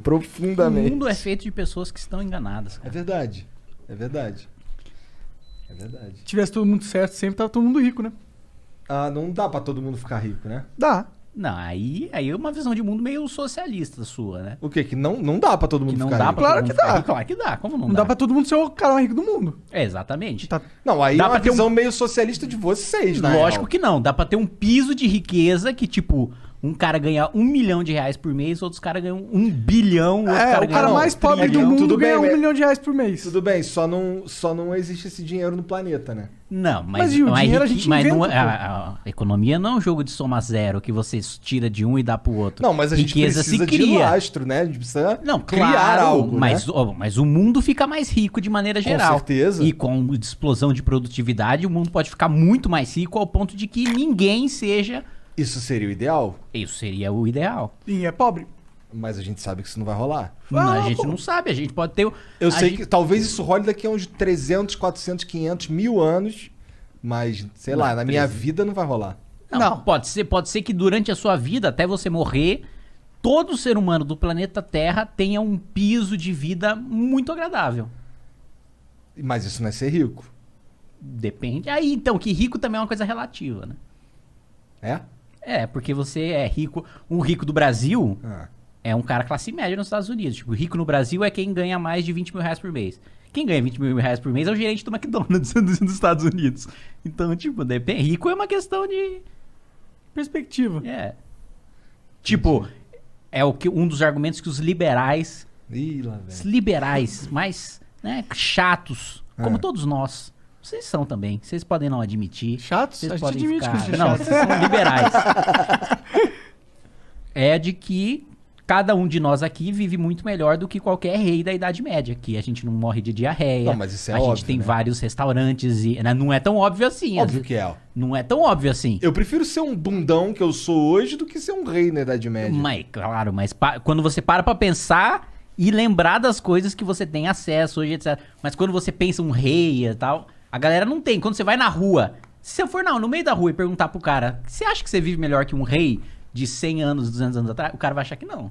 profundamente. O mundo é feito de pessoas que estão enganadas. Cara. É verdade. É verdade. É verdade. Se tivesse todo mundo certo, sempre tava todo mundo rico, né? Ah, não dá para todo mundo ficar rico, né? Dá. Não, aí, aí é uma visão de mundo meio socialista sua, né? O quê? Que não, não dá pra todo mundo que não ficar dá rico? Claro que dá. Rico, claro que dá. Como não, não dá? dá pra todo mundo ser o cara mais rico do mundo. É, exatamente. Tá. Não, aí dá é uma visão um... meio socialista de vocês, né? Lógico real. que não. Dá pra ter um piso de riqueza que, tipo, um cara ganha um milhão de reais por mês, outros caras ganham um bilhão. é, cara o cara mais um pobre do mundo tudo ganha bem, um milhão de reais por mês. Tudo bem, só não, só não existe esse dinheiro no planeta, né? Não, mas, mas, e o mas, dinheiro a gente mas inventa, não, é, a, a, a, economia não é um jogo de soma zero que você tira de um e dá pro outro. Não, mas a gente Riqueza precisa se cria. de lastro, né? A gente precisa não, criar algo, né? mas, né? ó, mas o mundo fica mais rico de maneira geral. Com certeza. E com explosão de produtividade, o mundo pode ficar muito mais rico ao ponto de que ninguém seja isso seria o ideal? Isso seria o ideal. E é pobre. Mas a gente sabe que isso não vai rolar. Não, a ah, gente não sabe, a gente pode ter. Eu sei gente... que talvez isso role daqui a uns 300, 400, 500, mil anos, mas sei não, lá, na minha vida não vai rolar. Não, não, Pode, ser, pode ser que durante a sua vida, até você morrer, todo ser humano do planeta Terra tenha um piso de vida muito agradável. Mas isso não é ser rico. Depende. Aí então, que rico também é uma coisa relativa, né? É? É, porque você é rico. Um rico do Brasil ah. é um cara classe média nos Estados Unidos. Tipo, rico no Brasil é quem ganha mais de 20 mil reais por mês. Quem ganha 20 mil reais por mês é o gerente do McDonald's dos Estados Unidos. Então, tipo, depende. Rico é uma questão de. Perspectiva. É. Tipo, é o que, um dos argumentos que os liberais. Ih, lá, os liberais mais né, chatos, como é. todos nós, vocês são também. Vocês podem não admitir. Chatos? Vocês a gente podem admite ficar... que é Não, vocês são liberais. é de que cada um de nós aqui vive muito melhor do que qualquer rei da Idade Média, que a gente não morre de diarreia. Não, mas isso é a óbvio, gente tem né? vários restaurantes e né, não é tão óbvio assim. Óbvio as... que é. Não é tão óbvio assim. Eu prefiro ser um bundão que eu sou hoje do que ser um rei na Idade Média. Mas claro, mas pa... quando você para para pensar e lembrar das coisas que você tem acesso hoje, etc. Mas quando você pensa um rei e tal, a galera não tem. Quando você vai na rua, se você for não, no meio da rua e perguntar pro cara, você acha que você vive melhor que um rei de 100 anos, 200 anos atrás? O cara vai achar que não.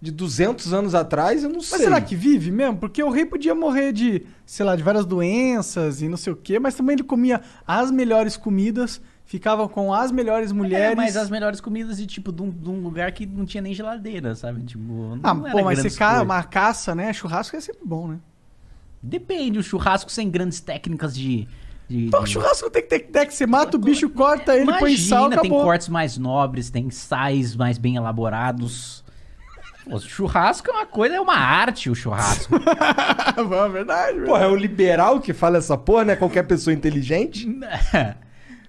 De 200 anos atrás, eu não mas sei. Mas será que vive mesmo? Porque o rei podia morrer de, sei lá, de várias doenças e não sei o quê, mas também ele comia as melhores comidas, ficava com as melhores é, mulheres. É, mas as melhores comidas de, tipo, de um, de um lugar que não tinha nem geladeira, sabe? Tipo, não ah, não pô, mas se cara uma caça, né? Churrasco é sempre bom, né? Depende, o churrasco sem grandes técnicas de. de, Pô, de... churrasco tem que ter né, que Você mata o bicho, corta ele, Imagina, põe em sal, acabou. tem cortes mais nobres, tem sais mais bem elaborados. O churrasco é uma coisa, é uma arte o churrasco. Bom, verdade, verdade. Pô, é, é o liberal que fala essa porra, né? Qualquer pessoa inteligente.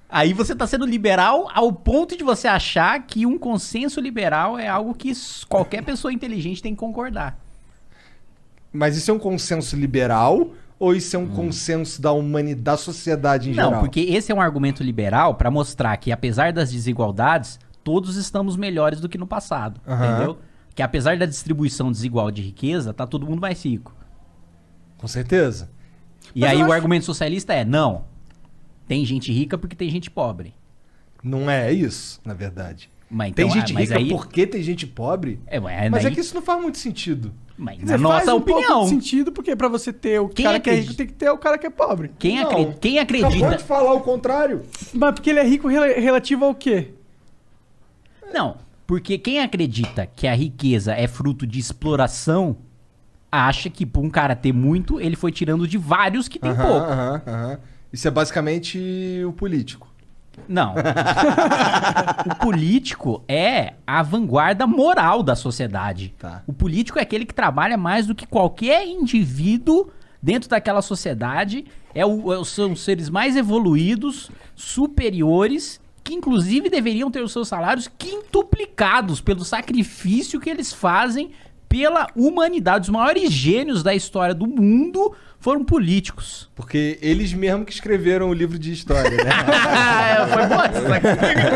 Aí você tá sendo liberal ao ponto de você achar que um consenso liberal é algo que qualquer pessoa inteligente tem que concordar. Mas isso é um consenso liberal ou isso é um hum. consenso da humanidade, da sociedade em Não, geral? Não, porque esse é um argumento liberal para mostrar que apesar das desigualdades, todos estamos melhores do que no passado, entendeu? Que apesar da distribuição desigual de riqueza, tá todo mundo mais rico. Com certeza. E Mas aí o argumento socialista é: não, tem gente rica porque tem gente pobre. Não é isso, na verdade. Mas, então, tem gente ah, rica aí... porque tem gente pobre? É, mas, mas aí... é que isso não faz muito sentido. Mas dizer, nossa faz um pouco de sentido, porque para você ter o quem cara acredita... que é rico, tem que ter o cara que é pobre. Quem, não, quem acredita... Pode falar o contrário. Mas porque ele é rico relativo ao quê? Não, porque quem acredita que a riqueza é fruto de exploração, acha que por um cara ter muito, ele foi tirando de vários que tem uh -huh, pouco. Uh -huh, uh -huh. Isso é basicamente o político. Não. o político é a vanguarda moral da sociedade. Tá. O político é aquele que trabalha mais do que qualquer indivíduo dentro daquela sociedade. É o, é são os seres mais evoluídos, superiores, que inclusive deveriam ter os seus salários quintuplicados pelo sacrifício que eles fazem pela humanidade. Os maiores gênios da história do mundo foram políticos. Porque eles mesmo que escreveram o livro de história, né? É, foi boa